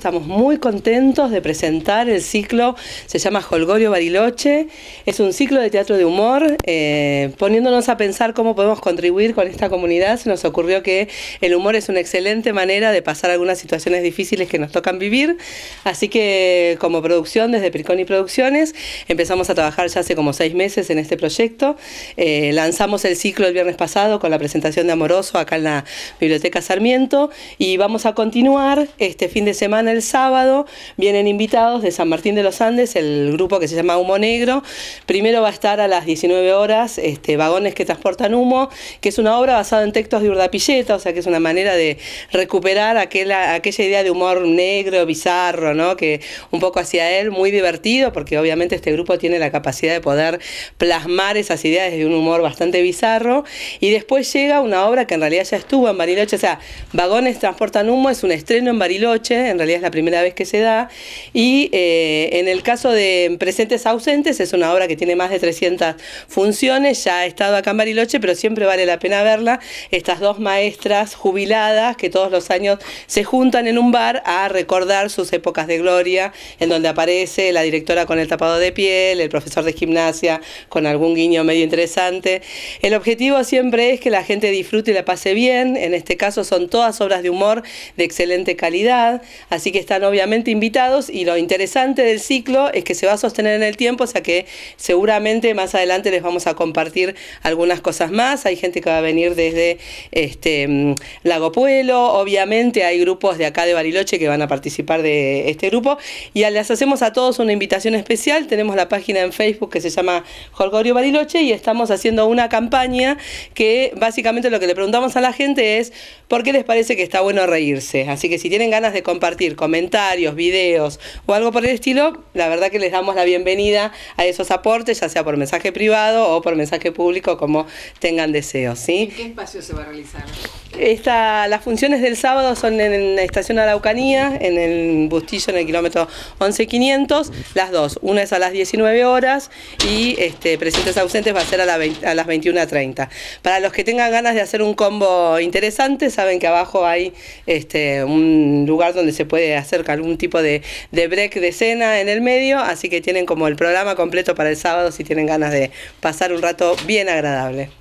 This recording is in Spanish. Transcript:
Estamos muy contentos de presentar el ciclo, se llama Holgorio Bariloche, es un ciclo de teatro de humor, eh, poniéndonos a pensar cómo podemos contribuir con esta comunidad, se nos ocurrió que el humor es una excelente manera de pasar algunas situaciones difíciles que nos tocan vivir, así que como producción desde Pirconi Producciones empezamos a trabajar ya hace como seis meses en este proyecto, eh, lanzamos el ciclo el viernes pasado con la presentación de Amoroso acá en la Biblioteca Sarmiento y vamos a continuar este fin de semana el sábado, vienen invitados de San Martín de los Andes, el grupo que se llama Humo Negro. Primero va a estar a las 19 horas este, Vagones que transportan humo, que es una obra basada en textos de Urdapilleta, o sea que es una manera de recuperar aquella, idea de humor negro, bizarro, ¿no? que un poco hacía él, muy divertido, porque obviamente este grupo tiene la capacidad de poder plasmar esas ideas de un humor bastante bizarro. Y después llega una obra que en realidad ya estuvo en Bariloche, o sea, Vagones transportan humo es un estreno en Bariloche, en realidad es la primera vez que se da. Y eh, en el caso de Presentes Ausentes, es una obra que tiene más de 300 funciones, ya ha estado acá en Bariloche, pero siempre vale la pena verla. Estas dos maestras jubiladas que todos los años se juntan en un bar a recordar sus épocas de gloria, en donde aparece la directora con el tapado de piel, el profesor de gimnasia con algún guiño medio interesante. El objetivo siempre es que la gente disfrute y la pase bien. En este caso son todas obras de humor de excelente calidad, así que están obviamente invitados y lo interesante del ciclo es que se va a sostener en el tiempo, o sea que seguramente más adelante les vamos a compartir algunas cosas más. Hay gente que va a venir desde este, mm, Lago Puelo, obviamente hay grupos de acá de Bariloche que van a participar de este grupo y les hacemos a todos una invitación especial. Tenemos la página en Facebook que se llama Jorgorio Bariloche y estamos haciendo una campaña que básicamente lo que le preguntamos a la gente es ¿por qué les parece que está bueno reírse? Así que si tienen ganas de compartir comentarios, videos o algo por el estilo, la verdad que les damos la bienvenida a esos aportes, ya sea por mensaje privado o por mensaje público, como tengan deseos. ¿En qué espacio se va a realizar? las funciones del sábado son en la estación Araucanía, en el Bustillo, en el kilómetro 11500, las dos. Una es a las 19 horas y este, presentes ausentes va a ser a, las 21.30. Para los que tengan ganas de hacer un combo interesante, saben que abajo hay este, un lugar donde se puede acerca algún tipo de, de break de cena en el medio, así que tienen como el programa completo para el sábado si tienen ganas de pasar un rato bien agradable.